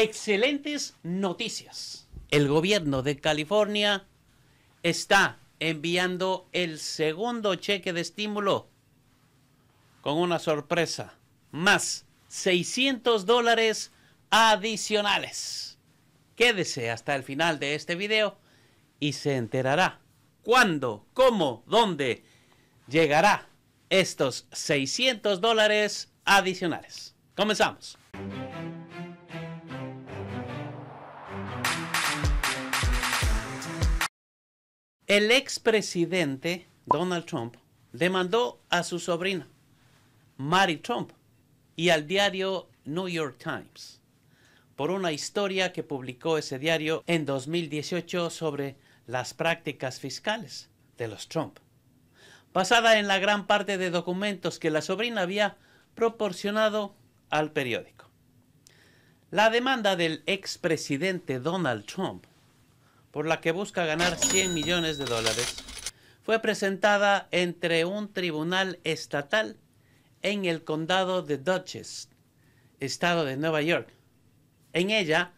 Excelentes noticias. El gobierno de California está enviando el segundo cheque de estímulo con una sorpresa. Más 600 dólares adicionales. Quédese hasta el final de este video y se enterará cuándo, cómo, dónde llegará estos 600 dólares adicionales. Comenzamos. El expresidente Donald Trump demandó a su sobrina, Mary Trump, y al diario New York Times por una historia que publicó ese diario en 2018 sobre las prácticas fiscales de los Trump, basada en la gran parte de documentos que la sobrina había proporcionado al periódico. La demanda del expresidente Donald Trump por la que busca ganar 100 millones de dólares, fue presentada entre un tribunal estatal en el condado de Dutchess, estado de Nueva York. En ella,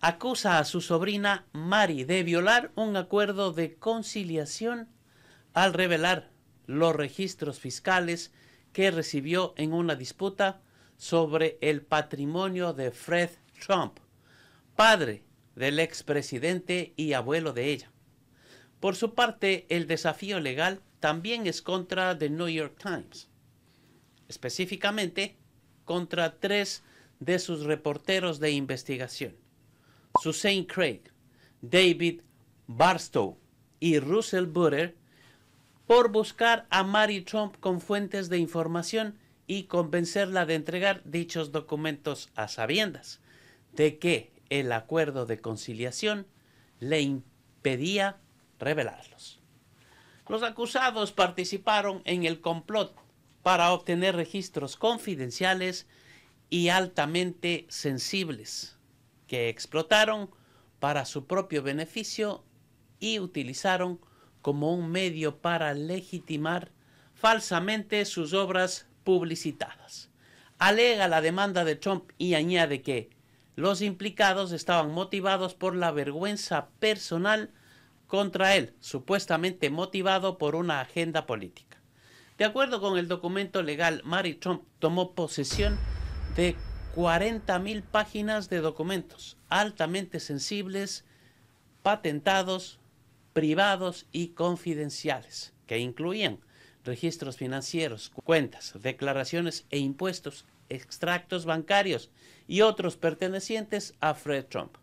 acusa a su sobrina Mary de violar un acuerdo de conciliación al revelar los registros fiscales que recibió en una disputa sobre el patrimonio de Fred Trump, padre del expresidente y abuelo de ella. Por su parte, el desafío legal también es contra The New York Times, específicamente contra tres de sus reporteros de investigación, Susan Craig, David Barstow y Russell Butter, por buscar a Mary Trump con fuentes de información y convencerla de entregar dichos documentos a sabiendas de que el acuerdo de conciliación le impedía revelarlos. Los acusados participaron en el complot para obtener registros confidenciales y altamente sensibles que explotaron para su propio beneficio y utilizaron como un medio para legitimar falsamente sus obras publicitadas. Alega la demanda de Trump y añade que los implicados estaban motivados por la vergüenza personal contra él, supuestamente motivado por una agenda política. De acuerdo con el documento legal, Mary Trump tomó posesión de 40.000 páginas de documentos altamente sensibles, patentados, privados y confidenciales, que incluían registros financieros, cuentas, declaraciones e impuestos extractos bancarios y otros pertenecientes a Fred Trump.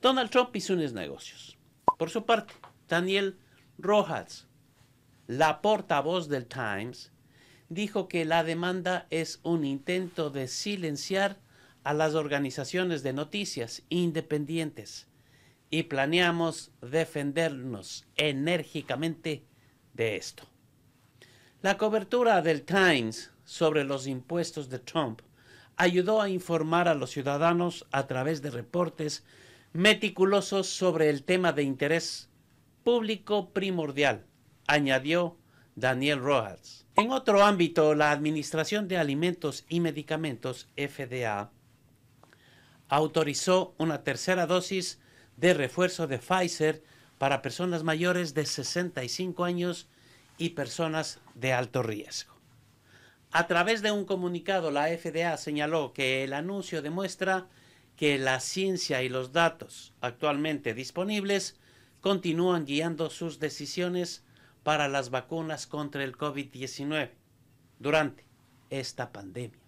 Donald Trump hizo unos negocios. Por su parte, Daniel Rojas, la portavoz del Times, dijo que la demanda es un intento de silenciar a las organizaciones de noticias independientes y planeamos defendernos enérgicamente de esto. La cobertura del Times sobre los impuestos de Trump ayudó a informar a los ciudadanos a través de reportes meticulosos sobre el tema de interés público primordial, añadió Daniel Rojas. En otro ámbito, la Administración de Alimentos y Medicamentos, FDA, autorizó una tercera dosis de refuerzo de Pfizer para personas mayores de 65 años y personas de alto riesgo. A través de un comunicado, la FDA señaló que el anuncio demuestra que la ciencia y los datos actualmente disponibles continúan guiando sus decisiones para las vacunas contra el COVID-19 durante esta pandemia.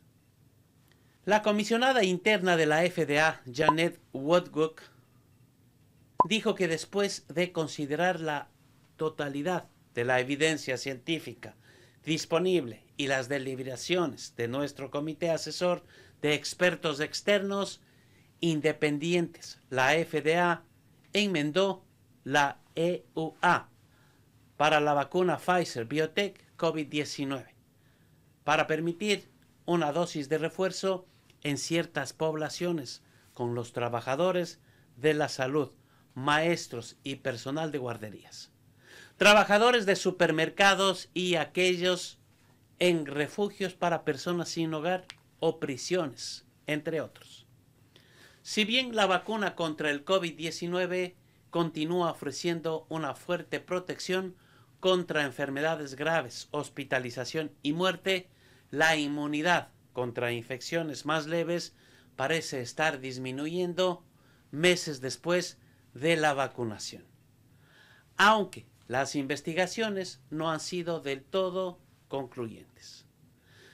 La comisionada interna de la FDA, Janet Woodcock, dijo que después de considerar la totalidad de la evidencia científica disponible y las deliberaciones de nuestro comité asesor de expertos externos independientes, la FDA, enmendó la EUA para la vacuna Pfizer Biotech COVID-19 para permitir una dosis de refuerzo en ciertas poblaciones con los trabajadores de la salud, maestros y personal de guarderías trabajadores de supermercados y aquellos en refugios para personas sin hogar o prisiones, entre otros. Si bien la vacuna contra el COVID-19 continúa ofreciendo una fuerte protección contra enfermedades graves, hospitalización y muerte, la inmunidad contra infecciones más leves parece estar disminuyendo meses después de la vacunación. Aunque las investigaciones no han sido del todo concluyentes.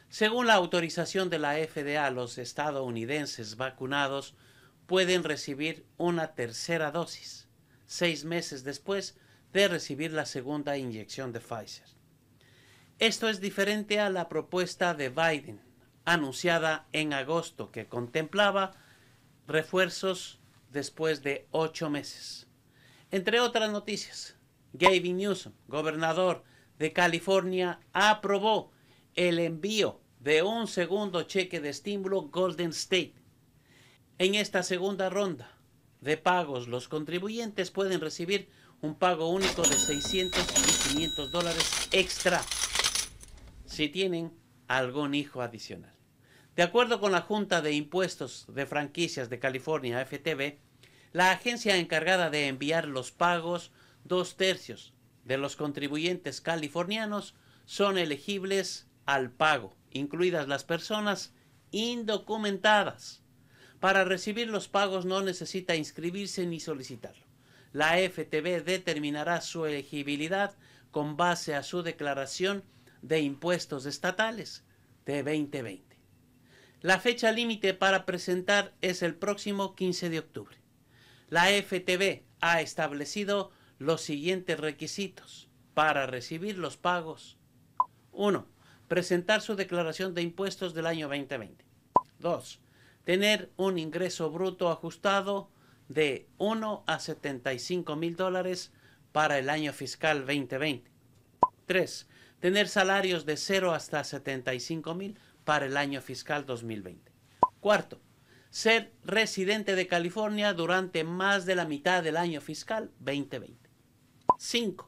Según la autorización de la FDA, los estadounidenses vacunados pueden recibir una tercera dosis seis meses después de recibir la segunda inyección de Pfizer. Esto es diferente a la propuesta de Biden, anunciada en agosto, que contemplaba refuerzos después de ocho meses. Entre otras noticias, Gavin Newsom, gobernador de California, aprobó el envío de un segundo cheque de estímulo Golden State. En esta segunda ronda de pagos, los contribuyentes pueden recibir un pago único de 600 y 500 dólares extra si tienen algún hijo adicional. De acuerdo con la Junta de Impuestos de Franquicias de California, FTB, la agencia encargada de enviar los pagos dos tercios de los contribuyentes californianos son elegibles al pago, incluidas las personas indocumentadas. Para recibir los pagos no necesita inscribirse ni solicitarlo. La FTB determinará su elegibilidad con base a su declaración de impuestos estatales de 2020. La fecha límite para presentar es el próximo 15 de octubre. La FTB ha establecido los siguientes requisitos para recibir los pagos. 1. Presentar su declaración de impuestos del año 2020. 2. Tener un ingreso bruto ajustado de 1 a 75 mil dólares para el año fiscal 2020. 3. Tener salarios de 0 hasta 75 mil para el año fiscal 2020. 4. ser residente de California durante más de la mitad del año fiscal 2020. 5.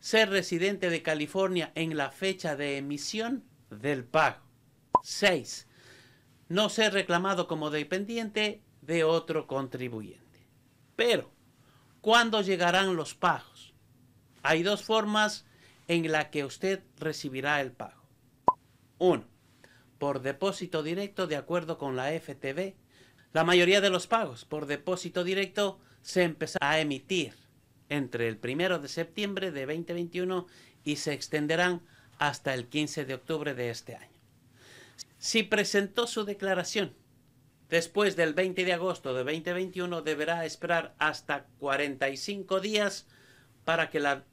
Ser residente de California en la fecha de emisión del pago. 6. No ser reclamado como dependiente de otro contribuyente. Pero, ¿cuándo llegarán los pagos? Hay dos formas en la que usted recibirá el pago. 1. Por depósito directo de acuerdo con la FTB. La mayoría de los pagos por depósito directo se empezará a emitir entre el 1 de septiembre de 2021 y se extenderán hasta el 15 de octubre de este año. Si presentó su declaración después del 20 de agosto de 2021, deberá esperar hasta 45 días para que la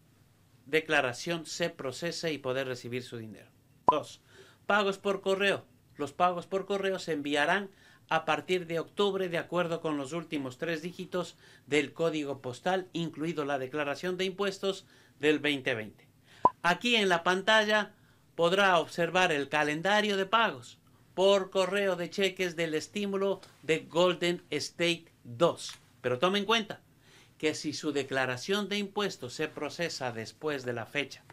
declaración se procese y poder recibir su dinero. 2. Pagos por correo. Los pagos por correo se enviarán a partir de octubre de acuerdo con los últimos tres dígitos del código postal, incluido la declaración de impuestos del 2020. Aquí en la pantalla podrá observar el calendario de pagos por correo de cheques del estímulo de Golden State 2. Pero tome en cuenta que si su declaración de impuestos se procesa después de la fecha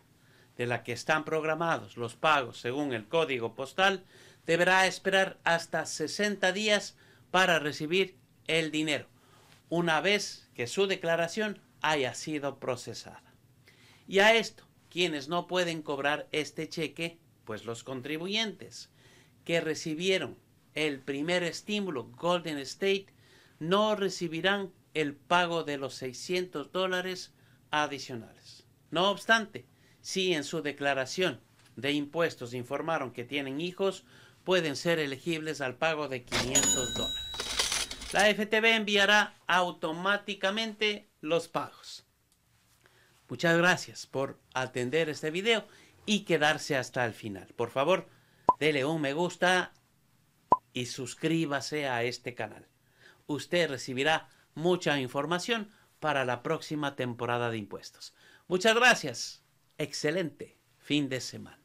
de la que están programados los pagos según el código postal, deberá esperar hasta 60 días para recibir el dinero, una vez que su declaración haya sido procesada. Y a esto, quienes no pueden cobrar este cheque, pues los contribuyentes que recibieron el primer estímulo Golden State no recibirán el pago de los 600 dólares adicionales. No obstante, si en su declaración de impuestos informaron que tienen hijos, pueden ser elegibles al pago de 500 dólares. La FTB enviará automáticamente los pagos. Muchas gracias por atender este video y quedarse hasta el final. Por favor, dele un me gusta y suscríbase a este canal. Usted recibirá mucha información para la próxima temporada de impuestos. Muchas gracias. Excelente fin de semana.